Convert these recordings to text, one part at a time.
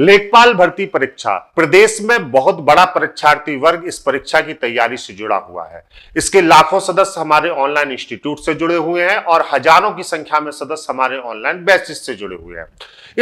लेखपाल भर्ती परीक्षा प्रदेश में बहुत बड़ा परीक्षार्थी वर्ग इस परीक्षा की तैयारी से जुड़ा हुआ है इसके लाखों सदस्य हमारे ऑनलाइन इंस्टीट्यूट से जुड़े हुए हैं और हजारों की संख्या में सदस्य हमारे ऑनलाइन बैचेस से जुड़े हुए हैं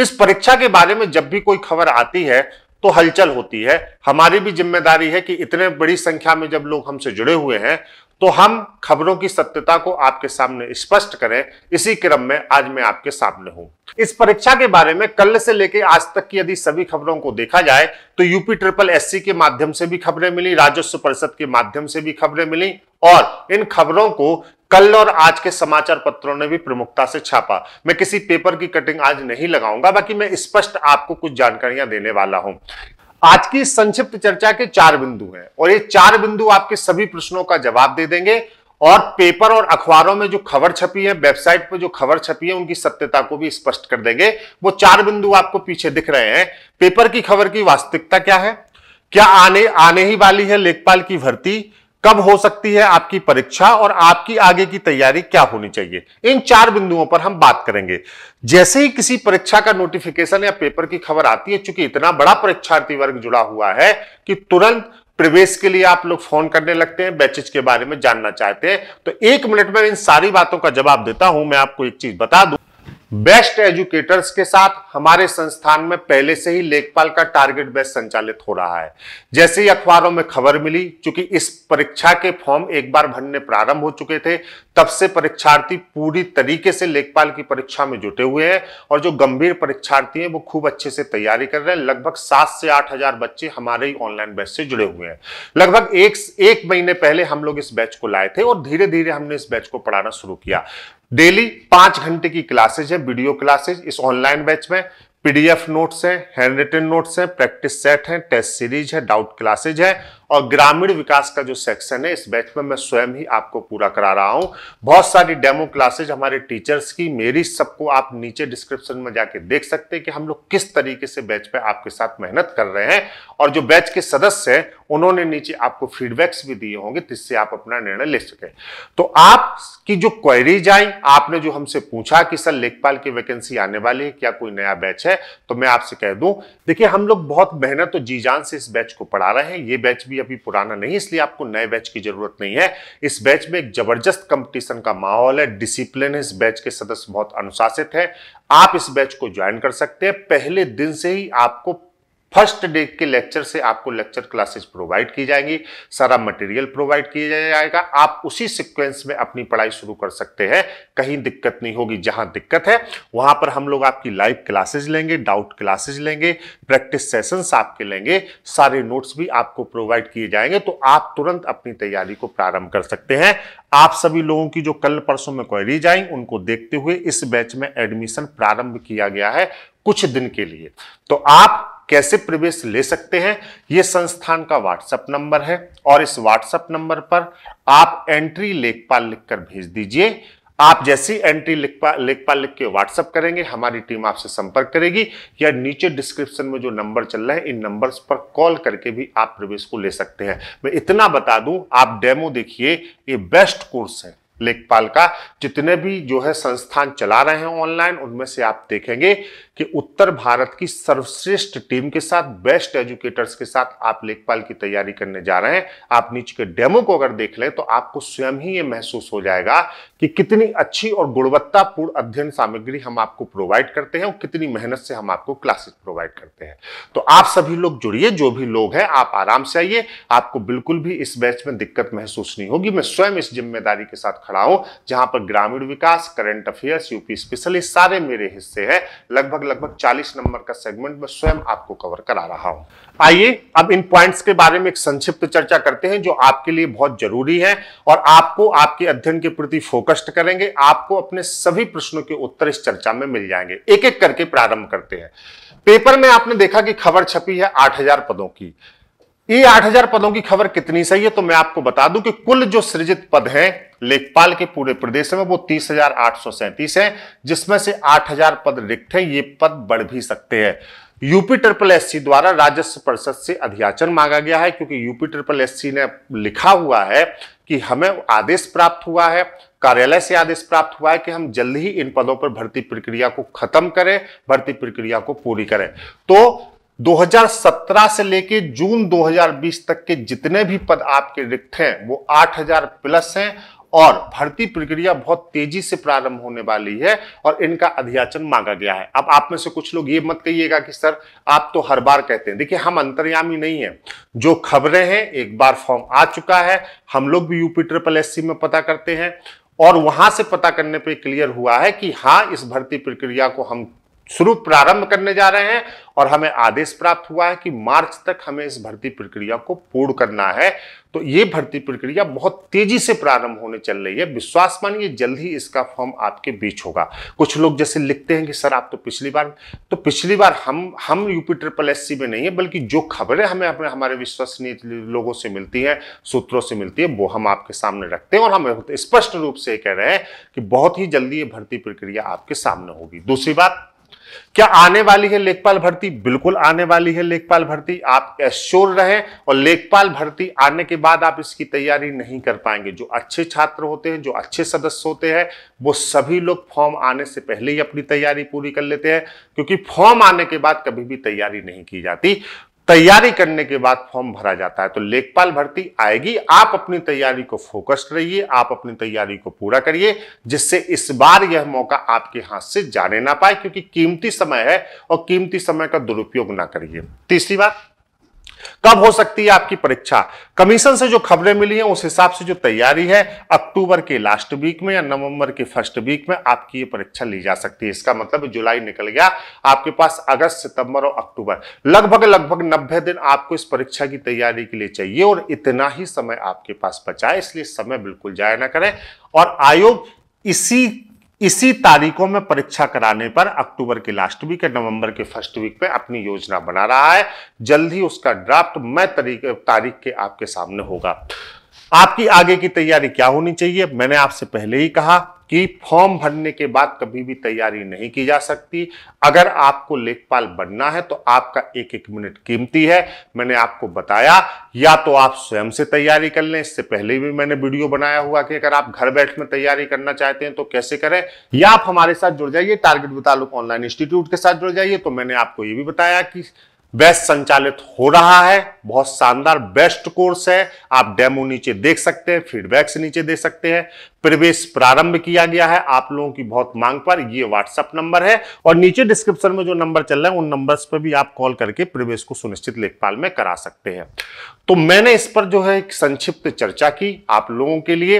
इस परीक्षा के बारे में जब भी कोई खबर आती है तो हलचल होती है हमारी भी जिम्मेदारी है कि इतने बड़ी संख्या में जब लोग हमसे जुड़े हुए हैं तो हम खबरों की सत्यता को आपके सामने स्पष्ट करें इसी क्रम में आज मैं आपके सामने हूं इस परीक्षा के बारे में कल से लेकर आज तक की यदि सभी खबरों को देखा जाए तो यूपी ट्रिपल एससी के माध्यम से भी खबरें मिली राजस्व परिषद के माध्यम से भी खबरें मिली और इन खबरों को कल और आज के समाचार पत्रों ने भी प्रमुखता से छापा मैं किसी पेपर की कटिंग आज नहीं लगाऊंगा बाकी मैं स्पष्ट आपको कुछ जानकारियां देने वाला हूं आज की संक्षिप्त चर्चा के चार बिंदु हैं और ये चार बिंदु आपके सभी प्रश्नों का जवाब दे देंगे और पेपर और अखबारों में जो खबर छपी है वेबसाइट पर जो खबर छपी है उनकी सत्यता को भी स्पष्ट कर देंगे वो चार बिंदु आपको पीछे दिख रहे हैं पेपर की खबर की वास्तविकता क्या है क्या आने आने ही वाली है लेखपाल की भर्ती कब हो सकती है आपकी परीक्षा और आपकी आगे की तैयारी क्या होनी चाहिए इन चार बिंदुओं पर हम बात करेंगे जैसे ही किसी परीक्षा का नोटिफिकेशन या पेपर की खबर आती है चूंकि इतना बड़ा परीक्षार्थी वर्ग जुड़ा हुआ है कि तुरंत प्रवेश के लिए आप लोग फोन करने लगते हैं बैचेज के बारे में जानना चाहते हैं तो एक मिनट में इन सारी बातों का जवाब देता हूं मैं आपको एक चीज बता दू बेस्ट एजुकेटर्स के साथ हमारे संस्थान में पहले से ही लेखपाल का टारगेट बेस संचालित हो रहा है जैसे ही अखबारों में खबर मिली क्योंकि इस परीक्षा के फॉर्म एक बार भरने प्रारंभ हो चुके थे तब से परीक्षार्थी पूरी तरीके से लेखपाल की परीक्षा में जुटे हुए हैं और जो गंभीर परीक्षार्थी हैं वो खूब अच्छे से तैयारी कर रहे हैं लगभग सात से आठ हजार बच्चे हमारे ही ऑनलाइन बैच से जुड़े हुए हैं लगभग एक, एक महीने पहले हम लोग इस बैच को लाए थे और धीरे धीरे हमने इस बैच को पढ़ाना शुरू किया डेली पांच घंटे की क्लासेज है वीडियो क्लासेज इस ऑनलाइन बैच में पीडीएफ नोट्स हैं हैंड रिटन नोट्स हैं प्रैक्टिस सेट हैं टेस्ट सीरीज है डाउट क्लासेज है और ग्रामीण विकास का जो सेक्शन है इस बैच में मैं स्वयं ही आपको पूरा करा रहा हूं बहुत सारी डेमो क्लासेज हमारे टीचर्स की मेरी सबको आप नीचे डिस्क्रिप्शन में जाके देख सकते हैं कि हम लोग किस तरीके से बैच पे आपके साथ मेहनत कर रहे हैं और जो बैच के सदस्य हैं उन्होंने नीचे आपको फीडबैक्स भी दिए होंगे जिससे आप अपना निर्णय ले सके तो आपकी जो क्वेरीज आई आपने जो हमसे पूछा कि सर लेखपाल की वैकेंसी आने वाली है क्या कोई नया बैच है तो मैं आपसे कह दूं देखिए हम लोग बहुत मेहनत तो जी जान से इस बैच को पढ़ा रहे हैं ये बैच भी अभी पुराना नहीं इसलिए आपको नए बैच की जरूरत नहीं है इस बैच में एक जबरदस्त कंपटीशन का माहौल है डिसिप्लिन इस बैच के सदस्य बहुत अनुशासित है आप इस बैच को ज्वाइन कर सकते हैं पहले दिन से ही आपको फर्स्ट डे के लेक्चर से आपको लेक्चर क्लासेस प्रोवाइड की जाएंगी सारा मटेरियल प्रोवाइड किया जाएगा आप उसी सीक्वेंस में अपनी पढ़ाई शुरू कर सकते हैं कहीं दिक्कत नहीं होगी जहां दिक्कत है वहां पर हम लोग आपकी लाइव क्लासेज लेंगे डाउट क्लासेज लेंगे प्रैक्टिस सेशंस आपके लेंगे सारे नोट्स भी आपको प्रोवाइड किए जाएंगे तो आप तुरंत अपनी तैयारी को प्रारंभ कर सकते हैं आप सभी लोगों की जो कल परसों में क्वेरीज आई उनको देखते हुए इस बैच में एडमिशन प्रारंभ किया गया है कुछ दिन के लिए तो आप कैसे प्रवेश ले सकते हैं ये संस्थान का व्हाट्सएप नंबर है और इस व्हाट्सएप नंबर पर आप एंट्री लेखपाल लिखकर भेज दीजिए आप जैसी एंट्री लेखपाल लेखपाल लिख के व्हाट्सएप करेंगे हमारी टीम आपसे संपर्क करेगी या नीचे डिस्क्रिप्शन में जो नंबर चल रहा है इन नंबर्स पर कॉल करके भी आप प्रवेश को ले सकते हैं मैं इतना बता दूं आप डेमो देखिए ये बेस्ट कोर्स है लेखपाल का जितने भी जो है संस्थान चला रहे हैं ऑनलाइन उनमें से आप देखेंगे कि उत्तर भारत की सर्वश्रेष्ठ टीम के साथ बेस्ट एजुकेटर्स के साथ आप लेखपाल की तैयारी करने जा रहे हैं आप नीचे के डेमो को अगर देख लें तो आपको स्वयं ही ये महसूस हो जाएगा कि कितनी अच्छी और गुणवत्तापूर्ण अध्ययन सामग्री हम आपको प्रोवाइड करते हैं और कितनी मेहनत से हम आपको क्लासेस प्रोवाइड करते हैं तो आप सभी लोग जुड़िए जो भी लोग हैं आप आराम से आइए आपको बिल्कुल भी इस बैच में दिक्कत महसूस नहीं होगी मैं स्वयं इस जिम्मेदारी के साथ खड़ा हूँ जहां पर ग्रामीण विकास करंट अफेयर्स यूपी स्पेशल सारे मेरे हिस्से हैं लगभग लगभग 40 नंबर का सेगमेंट में स्वयं आपको कवर करा रहा हूँ आइए अब इन पॉइंट्स के बारे में एक संक्षिप्त चर्चा करते हैं जो आपके लिए बहुत जरूरी है और आपको आपके अध्ययन के प्रति फोकस्ड करेंगे आपको अपने सभी प्रश्नों के उत्तर इस चर्चा में मिल जाएंगे एक एक करके प्रारंभ करते हैं पेपर में आपने देखा कि खबर छपी है 8000 पदों की ये 8000 पदों की खबर कितनी सही है तो मैं आपको बता दूं कि कुल जो सृजित पद हैं लेखपाल के पूरे प्रदेश में वो तीस हजार हैं जिसमें से 8000 पद रिक्त हैं ये पद बढ़ भी सकते हैं यूपी ट्रिपल एस द्वारा राजस्व परिषद से अध्याचन मांगा गया है क्योंकि यूपी ट्रिपल एस ने लिखा हुआ है कि हमें आदेश प्राप्त हुआ है कार्यालय से आदेश प्राप्त हुआ है कि हम जल्द ही इन पदों पर भर्ती प्रक्रिया को खत्म करें भर्ती प्रक्रिया को पूरी करें तो 2017 से लेके जून 2020 तक के जितने भी पद आपके रिक्त हैं वो 8000 प्लस हैं और भर्ती प्रक्रिया बहुत तेजी से प्रारंभ होने वाली है और इनका अध्याचन मांगा गया है अब आप में से कुछ लोग ये मत कहिएगा कि सर आप तो हर बार कहते हैं देखिए हम अंतर्यामी नहीं है जो खबरें हैं एक बार फॉर्म आ चुका है हम लोग भी यूपी ट्रिपल एस में पता करते हैं और वहां से पता करने पे क्लियर हुआ है कि हाँ इस भर्ती प्रक्रिया को हम शुरू प्रारंभ करने जा रहे हैं और हमें आदेश प्राप्त हुआ है कि मार्च तक हमें इस भर्ती प्रक्रिया को पूर्ण करना है तो ये भर्ती प्रक्रिया बहुत तेजी से प्रारंभ होने चल रही है विश्वास मानिए जल्द ही इसका फॉर्म आपके बीच होगा कुछ लोग जैसे लिखते हैं कि सर आप तो पिछली बार तो पिछली बार हम हम यूपी ट्रिपल एस में नहीं है बल्कि जो खबरें हमें अपने हमारे विश्वसनीय लोगों से मिलती हैं सूत्रों से मिलती है वो हम आपके सामने रखते हैं और हम स्पष्ट रूप से कह रहे हैं कि बहुत ही जल्दी ये भर्ती प्रक्रिया आपके सामने होगी दूसरी बात क्या आने वाली है लेखपाल भर्ती बिल्कुल आने वाली है लेखपाल भर्ती आप एश्योर रहें और लेखपाल भर्ती आने के बाद आप इसकी तैयारी नहीं कर पाएंगे जो अच्छे छात्र होते हैं जो अच्छे सदस्य होते हैं वो सभी लोग फॉर्म आने से पहले ही अपनी तैयारी पूरी कर लेते हैं क्योंकि फॉर्म आने के बाद कभी भी तैयारी नहीं की जाती तैयारी करने के बाद फॉर्म भरा जाता है तो लेखपाल भर्ती आएगी आप अपनी तैयारी को फोकस्ड रहिए आप अपनी तैयारी को पूरा करिए जिससे इस बार यह मौका आपके हाथ से जाने ना पाए क्योंकि कीमती समय है और कीमती समय का दुरुपयोग ना करिए तीसरी बात कब हो सकती है आपकी परीक्षा कमीशन से जो खबरें मिली हैं उस हिसाब से जो तैयारी है अक्टूबर के लास्ट वीक में या नवंबर के फर्स्ट वीक में आपकी ये परीक्षा ली जा सकती है इसका मतलब जुलाई निकल गया आपके पास अगस्त सितंबर और अक्टूबर लगभग लगभग नब्बे दिन आपको इस परीक्षा की तैयारी के लिए चाहिए और इतना ही समय आपके पास बचा है इसलिए समय बिल्कुल जाया ना करें और आयोग इसी इसी तारीखों में परीक्षा कराने पर अक्टूबर के लास्ट वीक या नवंबर के फर्स्ट वीक में अपनी योजना बना रहा है जल्द ही उसका ड्राफ्ट मैं तारीख के आपके सामने होगा आपकी आगे की तैयारी क्या होनी चाहिए मैंने आपसे पहले ही कहा कि फॉर्म भरने के बाद कभी भी तैयारी नहीं की जा सकती अगर आपको लेखपाल बनना है तो आपका एक एक मिनट कीमती है मैंने आपको बताया या तो आप स्वयं से तैयारी कर लें इससे पहले भी मैंने वीडियो बनाया हुआ कि अगर आप घर बैठ में तैयारी करना चाहते हैं तो कैसे करें या आप हमारे साथ जुड़ जाइए टारगेट बता ऑनलाइन इंस्टीट्यूट के साथ जुड़ जाइए तो मैंने आपको ये भी बताया कि बेस्ट संचालित हो रहा है बहुत शानदार बेस्ट कोर्स है आप डेमो नीचे देख सकते हैं फीडबैक्स नीचे दे सकते हैं प्रवेश प्रारंभ किया गया है आप लोगों की बहुत मांग पर ये व्हाट्सएप नंबर है और नीचे डिस्क्रिप्शन में जो नंबर चल रहे हैं उन नंबर्स पर भी आप कॉल करके प्रवेश को सुनिश्चित लेखपाल में करा सकते हैं तो मैंने इस पर जो है एक संक्षिप्त चर्चा की आप लोगों के लिए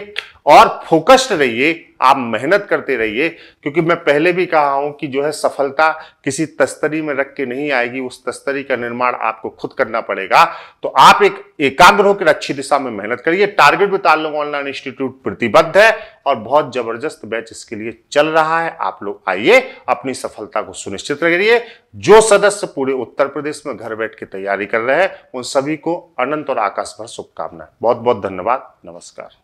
और फोकस्ड रहिए आप मेहनत करते रहिए क्योंकि मैं पहले भी कहा हूं कि जो है सफलता किसी तस्तरी में रख के नहीं आएगी उस तस्तरी का निर्माण आपको खुद करना पड़ेगा तो आप एक एकाग्र होकर अच्छी दिशा में मेहनत करिए टारगेट भी ताल्लुक ऑनलाइन इंस्टीट्यूट प्रतिबद्ध है और बहुत जबरदस्त बैच इसके लिए चल रहा है आप लोग आइए अपनी सफलता को सुनिश्चित करिए जो सदस्य पूरे उत्तर प्रदेश में घर बैठ के तैयारी कर रहे हैं उन सभी को अनंत और आकाश भर शुभकामनाएं बहुत बहुत धन्यवाद नमस्कार